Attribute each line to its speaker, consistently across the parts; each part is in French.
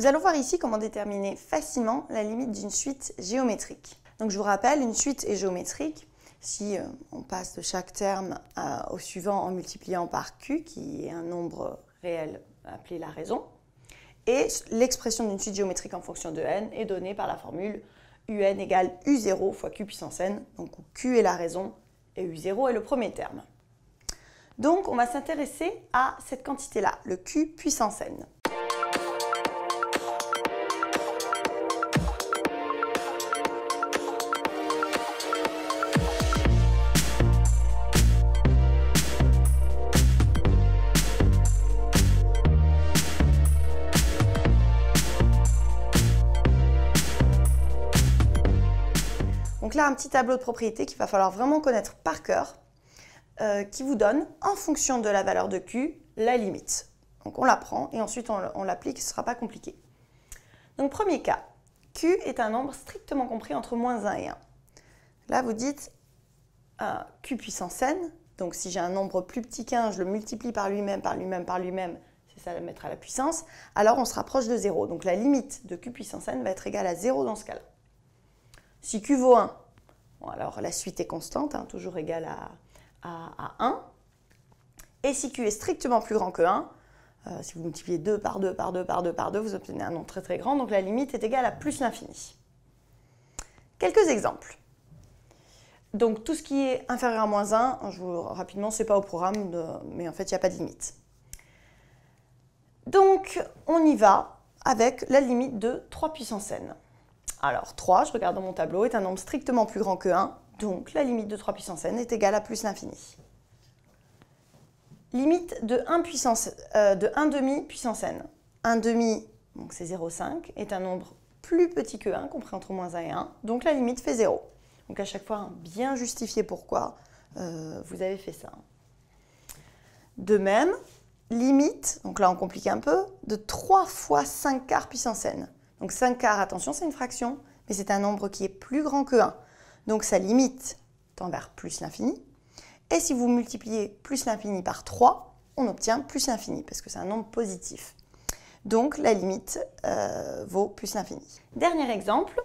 Speaker 1: Nous allons voir ici comment déterminer facilement la limite d'une suite géométrique. Donc je vous rappelle, une suite est géométrique si euh, on passe de chaque terme euh, au suivant en multipliant par q, qui est un nombre réel appelé la raison. Et l'expression d'une suite géométrique en fonction de n est donnée par la formule un égale u0 fois q puissance n, donc où q est la raison et u0 est le premier terme. Donc on va s'intéresser à cette quantité-là, le q puissance n. Donc là, un petit tableau de propriétés qu'il va falloir vraiment connaître par cœur, euh, qui vous donne, en fonction de la valeur de Q, la limite. Donc on la prend et ensuite on, l'applique, ce ne sera pas compliqué. Donc premier cas, Q est un nombre strictement compris entre moins 1 et 1. Là, vous dites ah, Q puissance n, donc si j'ai un nombre plus petit qu'un, je le multiplie par lui-même, par lui-même, par lui-même, c'est ça le mettre à la puissance, alors on se rapproche de 0. Donc la limite de Q puissance n va être égale à 0 dans ce cas-là. Si Q vaut 1, alors la suite est constante, hein, toujours égale à, 1. Et si Q est strictement plus grand que 1, euh, si vous multipliez 2 par 2 par 2 par 2 par 2, vous obtenez un nombre très très grand, donc la limite est égale à plus l'infini. Quelques exemples. Donc tout ce qui est inférieur à moins 1, je vous rapidement, n'est pas au programme, mais en fait il n'y a pas de limite. Donc on y va avec la limite de 3 puissance n. Alors 3, je regarde dans mon tableau, est un nombre strictement plus grand que 1, donc la limite de 3 puissance n est égale à plus l'infini. Limite de 1 euh, de 1 demi puissance n. 1 demi, donc c'est 0,5, est un nombre plus petit que 1, compris entre moins 1 et 1, donc la limite fait 0. Donc à chaque fois, bien justifier pourquoi euh, vous avez fait ça. De même, limite, donc là on complique un peu, de 3 fois 5 quarts puissance n. Donc 5 quarts, attention, c'est une fraction, mais c'est un nombre qui est plus grand que 1. Donc sa limite tend vers plus l'infini. Et si vous multipliez plus l'infini par 3, on obtient plus l'infini, parce que c'est un nombre positif. Donc la limite euh, vaut plus l'infini. Dernier exemple,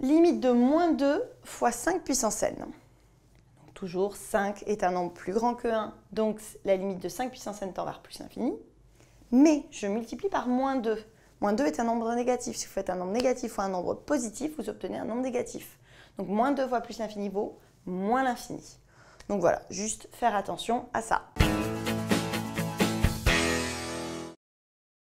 Speaker 1: limite de moins 2 fois 5 puissance n. toujours 5 est un nombre plus grand que 1, donc la limite de 5 puissance n tend vers plus l'infini. Mais je multiplie par moins 2. Moins 2 est un nombre négatif. Si vous faites un nombre négatif fois un nombre positif, vous obtenez un nombre négatif. Donc moins 2 fois plus l'infini vaut moins l'infini. Donc voilà, juste faire attention à ça.